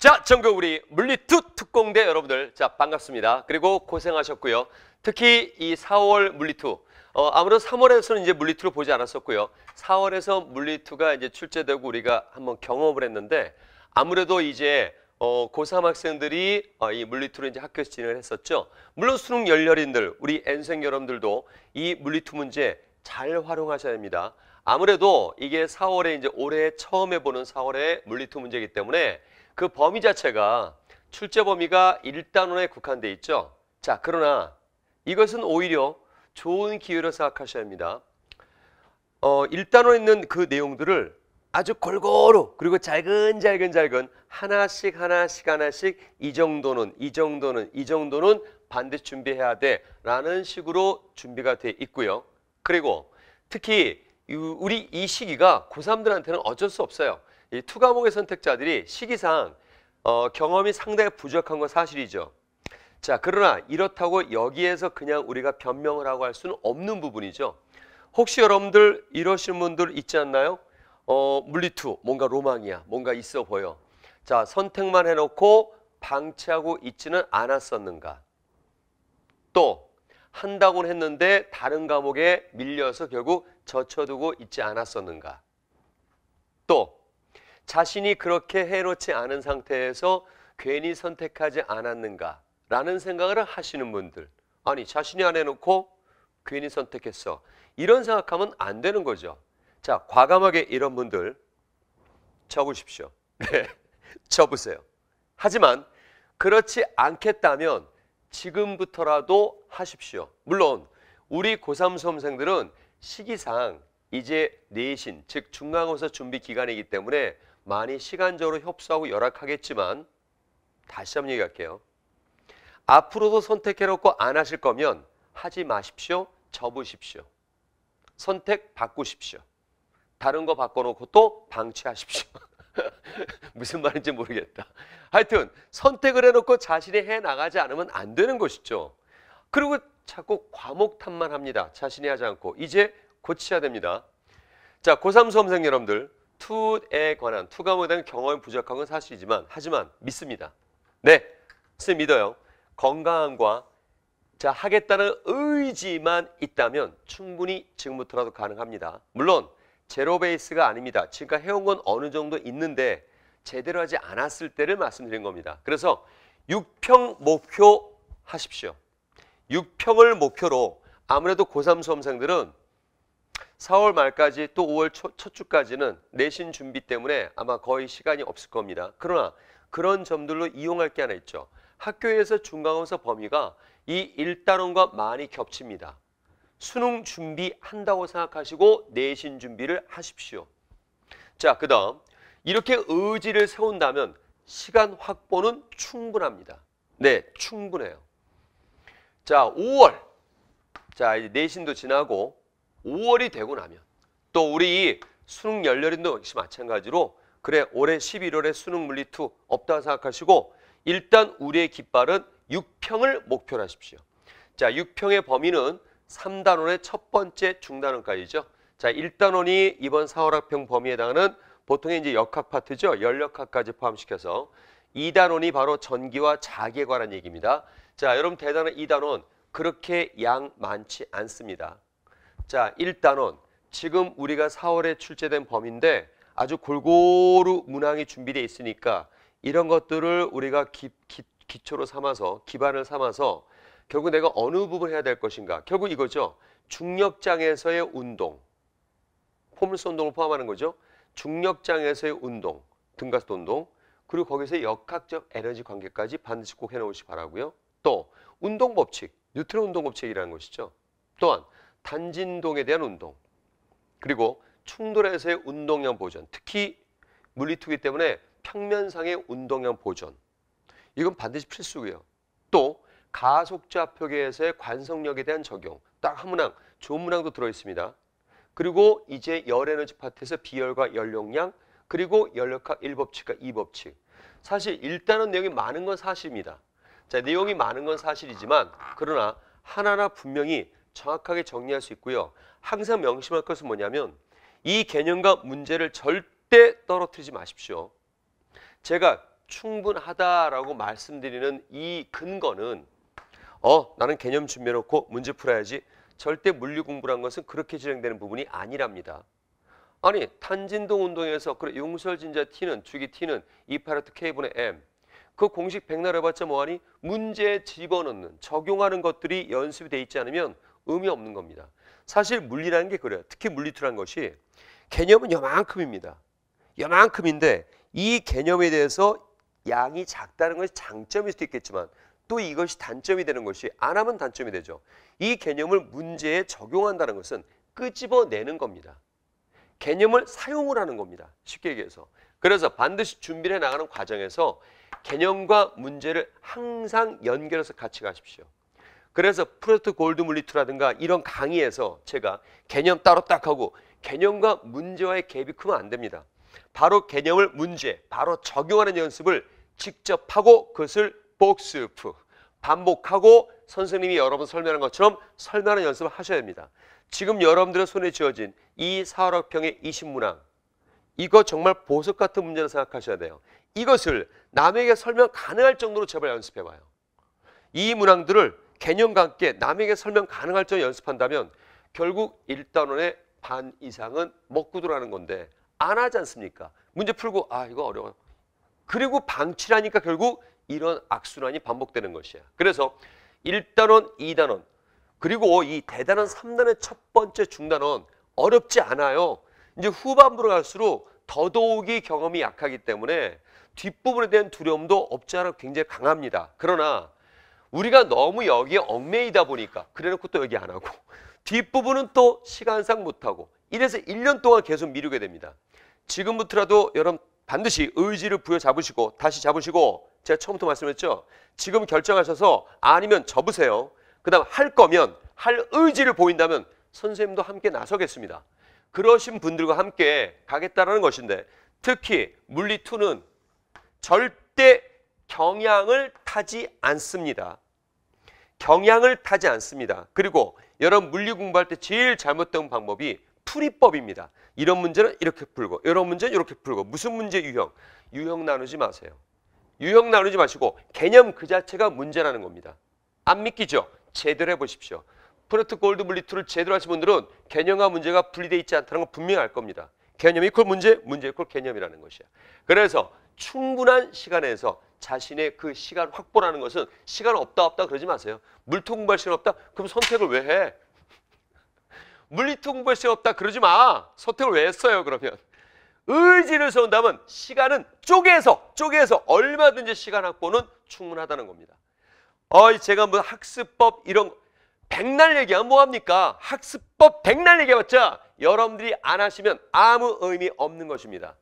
자, 전국 우리 물리투 특공대 여러분들 자 반갑습니다. 그리고 고생하셨고요. 특히 이 4월 물리투 어, 아무래도 3월에서는 이제 물리투를 보지 않았었고요. 4월에서 물리투가 이제 출제되고 우리가 한번 경험을 했는데 아무래도 이제 어, 고3 학생들이 어, 이 물리투를 이제 학교에서 진행을 했었죠. 물론 수능 열렬인들, 우리 N생 여러분들도 이 물리투 문제 잘 활용하셔야 됩니다. 아무래도 이게 4월에 이제 올해 처음 에보는4월에 물리투 문제이기 때문에 그 범위 자체가 출제 범위가 1단원에 국한돼 있죠. 자, 그러나 이것은 오히려 좋은 기회로 생각하셔야 합니다. 어, 1단원에 있는 그 내용들을 아주 골고루 그리고 잘근잘근잘근 잘근 하나씩 하나씩 하나씩 이 정도는 이 정도는 이 정도는 반드시 준비해야 돼 라는 식으로 준비가 돼 있고요. 그리고 특히 우리 이 시기가 고3들한테는 어쩔 수 없어요. 이 투과목의 선택자들이 시기상 어, 경험이 상당히 부족한 건 사실이죠. 자, 그러나 이렇다고 여기에서 그냥 우리가 변명을 하고 할 수는 없는 부분이죠. 혹시 여러분들 이러신 분들 있지 않나요? 어, 물리투, 뭔가 로망이야, 뭔가 있어 보여. 자, 선택만 해놓고 방치하고 있지는 않았었는가. 또, 한다고 했는데 다른 과목에 밀려서 결국 젖혀두고 있지 않았었는가. 자신이 그렇게 해놓지 않은 상태에서 괜히 선택하지 않았는가라는 생각을 하시는 분들. 아니, 자신이 안 해놓고 괜히 선택했어. 이런 생각하면 안 되는 거죠. 자, 과감하게 이런 분들 접으십시오. 네, 접으세요. 하지만 그렇지 않겠다면 지금부터라도 하십시오. 물론 우리 고3 수험생들은 시기상 이제 내신 즉 중간고사 준비 기간이기 때문에 많이 시간적으로 협소하고 열악하겠지만 다시 한번 얘기할게요. 앞으로도 선택해놓고 안 하실 거면 하지 마십시오. 접으십시오. 선택 바꾸십시오. 다른 거 바꿔놓고 또 방치하십시오. 무슨 말인지 모르겠다. 하여튼 선택을 해놓고 자신이 해나가지 않으면 안 되는 것이죠. 그리고 자꾸 과목탄만 합니다. 자신이 하지 않고 이제 고치셔야 됩니다. 자 고3 수험생 여러분들 투에 관한 투가 뭐든 경험이 부족한 건 사실이지만 하지만 믿습니다. 네, 선생님 믿어요. 건강함과 자 하겠다는 의지만 있다면 충분히 지금부터라도 가능합니다. 물론 제로 베이스가 아닙니다. 지금까지 해온 건 어느 정도 있는데 제대로 하지 않았을 때를 말씀드린 겁니다. 그래서 6평 목표 하십시오. 6평을 목표로 아무래도 고3 수험생들은 4월 말까지 또 5월 초, 첫 주까지는 내신 준비 때문에 아마 거의 시간이 없을 겁니다. 그러나 그런 점들로 이용할 게 하나 있죠. 학교에서 중간고사 범위가 이 1단원과 많이 겹칩니다. 수능 준비한다고 생각하시고 내신 준비를 하십시오. 자, 그 다음 이렇게 의지를 세운다면 시간 확보는 충분합니다. 네, 충분해요. 자, 5월. 자, 이제 내신도 지나고 5월이 되고 나면 또 우리 수능 열렬인도 역시 마찬가지로 그래 올해 11월에 수능 물리투 없다고 생각하시고 일단 우리의 깃발은 6평을 목표로 하십시오. 자 6평의 범위는 3단원의 첫 번째 중단원까지죠. 자 1단원이 이번 4월 학평 범위에 해당하는 보통의 이제 역학 파트죠. 열역학까지 포함시켜서 2단원이 바로 전기와 자기에 관한 얘기입니다. 자 여러분 대단한 2단원 그렇게 양 많지 않습니다. 자, 1단원. 지금 우리가 4월에 출제된 범인데 아주 골고루 문항이 준비되어 있으니까 이런 것들을 우리가 기, 기, 기초로 삼아서 기반을 삼아서 결국 내가 어느 부분을 해야 될 것인가. 결국 이거죠. 중력장에서의 운동. 포물선 운동을 포함하는 거죠. 중력장에서의 운동, 등가속 운동, 그리고 거기서 역학적 에너지 관계까지 반드시 꼭 해놓으시 바라고요. 또 운동 법칙, 뉴트론 운동 법칙이라는 것이죠. 또한 단진동에 대한 운동 그리고 충돌에서의 운동량 보존 특히 물리투기 때문에 평면상의 운동량 보존 이건 반드시 필수고요. 또 가속좌표계에서의 관성력에 대한 적용 딱 한 문항 좋은 문항도 들어있습니다. 그리고 이제 열에너지 파트에서 비열과 열용량 그리고 열역학 1법칙과 2법칙 사실 일단은 내용이 많은 건 사실입니다. 자 내용이 많은 건 사실이지만 그러나 하나나 하 분명히 정확하게 정리할 수 있고요. 항상 명심할 것은 뭐냐면 이 개념과 문제를 절대 떨어뜨리지 마십시오. 제가 충분하다라고 말씀드리는 이 근거는 어 나는 개념 준비해놓고 문제 풀어야지 절대 물리 공부란 것은 그렇게 진행되는 부분이 아니랍니다. 아니 탄진동 운동에서 그 용설진자 T는 주기 T는 2파르트 K분의 M 그 공식 백날 해봤자 뭐하니 문제에 집어넣는 적용하는 것들이 연습이 돼 있지 않으면 의미 없는 겁니다. 사실 물리라는 게 그래요. 특히 물리투란 것이 개념은 요만큼입니다. 요만큼인데 이 개념에 대해서 양이 작다는 것이 장점일 수도 있겠지만 또 이것이 단점이 되는 것이 안 하면 단점이 되죠. 이 개념을 문제에 적용한다는 것은 끄집어내는 겁니다. 개념을 사용을 하는 겁니다. 쉽게 얘기해서. 그래서 반드시 준비를 해 나가는 과정에서 개념과 문제를 항상 연결해서 같이 가십시오. 그래서 프로트 골드 물리투라든가 이런 강의에서 제가 개념 따로 딱 하고 개념과 문제와의 갭이 크면 안 됩니다. 바로 개념을 문제, 바로 적용하는 연습을 직접 하고 그것을 복습, 반복하고 선생님이 여러분 설명하는 것처럼 설명하는 연습을 하셔야 됩니다. 지금 여러분들의 손에 쥐어진 이 사활학평의 이신문항 이거 정말 보석 같은 문제라 생각하셔야 돼요. 이것을 남에게 설명 가능할 정도로 제발 연습해봐요. 이 문항들을 개념과 함께 남에게 설명 가능할 점 연습한다면 결국 1단원의 반 이상은 먹고 들어가는 건데 안 하지 않습니까? 문제 풀고 아 이거 어려워. 그리고 방치라니까 결국 이런 악순환이 반복되는 것이야. 그래서 1단원, 2단원 그리고 이 대단원 3단의 원첫 번째 중단원 어렵지 않아요. 이제 후반부로 갈수록 더더욱이 경험이 약하기 때문에 뒷부분에 대한 두려움도 없지 않아 굉장히 강합니다. 그러나 우리가 너무 여기에 얽매이다 보니까 그래놓고 또 여기 안 하고 뒷부분은 또 시간상 못하고 이래서 1년 동안 계속 미루게 됩니다. 지금부터라도 여러분 반드시 의지를 부여잡으시고 다시 잡으시고 제가 처음부터 말씀했죠. 지금 결정하셔서 아니면 접으세요. 그 다음 할 거면 할 의지를 보인다면 선생님도 함께 나서겠습니다. 그러신 분들과 함께 가겠다라는 것인데 특히 물리2는 절대 경향을 타지 않습니다. 경향을 타지 않습니다. 그리고 여러분 물리 공부할 때 제일 잘못된 방법이 풀이법입니다. 이런 문제는 이렇게 풀고 이런 문제는 이렇게 풀고 무슨 문제 유형? 유형 나누지 마세요. 유형 나누지 마시고 개념 그 자체가 문제라는 겁니다. 안 믿기죠? 제대로 해보십시오. 프로트 골드 물리투를 제대로 하신 분들은 개념과 문제가 분리되어 있지 않다는 걸 분명히 알 겁니다. 개념이 콜 문제, 문제 콜 개념이라는 것이야. 그래서 충분한 시간에서 자신의 그 시간 확보라는 것은 시간 없다 없다 그러지 마세요. 물통 공부할 시간 없다? 그럼 선택을 왜 해? 물리통 공부할 시간 없다 그러지 마. 선택을 왜 했어요 그러면. 의지를 세운다면 시간은 쪼개서 쪼개서 얼마든지 시간 확보는 충분하다는 겁니다. 어 제가 뭐 학습법 이런 백날 얘기하면 뭐합니까? 학습법 백날 얘기해봤자 여러분들이 안 하시면 아무 의미 없는 것입니다.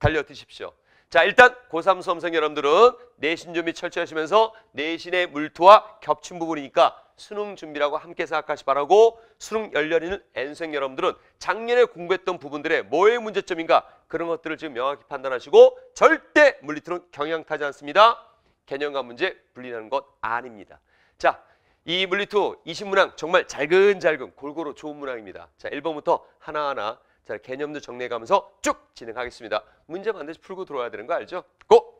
달려드십시오. 자 일단 고3 수험생 여러분들은 내신 준비 철저 하시면서 내신의 물투와 겹친 부분이니까 수능 준비라고 함께 생각하시 바라고 수능 열렬인 N생 여러분들은 작년에 공부했던 부분들의 뭐의 문제점인가 그런 것들을 지금 명확히 판단하시고 절대 물리투는 경향 타지 않습니다. 개념과 문제 분리하는 것 아닙니다. 자, 이 물리투 20문항 정말 잘근잘근 골고루 좋은 문항입니다. 자, 1번부터 하나하나 자, 개념도 정리해 가면서 쭉 진행하겠습니다. 문제 반드시 풀고 들어와야 되는 거 알죠? 고!